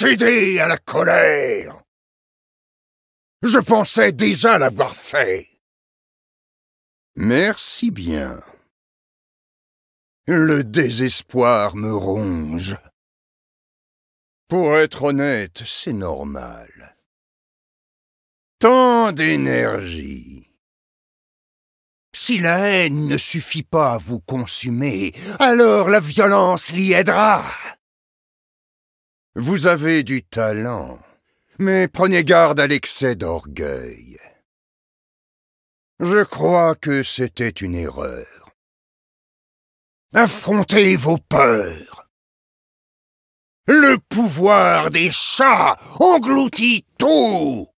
céder à la colère. Je pensais déjà l'avoir fait. Merci bien. Le désespoir me ronge. Pour être honnête, c'est normal. Tant d'énergie. Si la haine ne suffit pas à vous consumer, alors la violence l'y aidera. Vous avez du talent, mais prenez garde à l'excès d'orgueil. Je crois que c'était une erreur. Affrontez vos peurs. Le pouvoir des chats engloutit tout.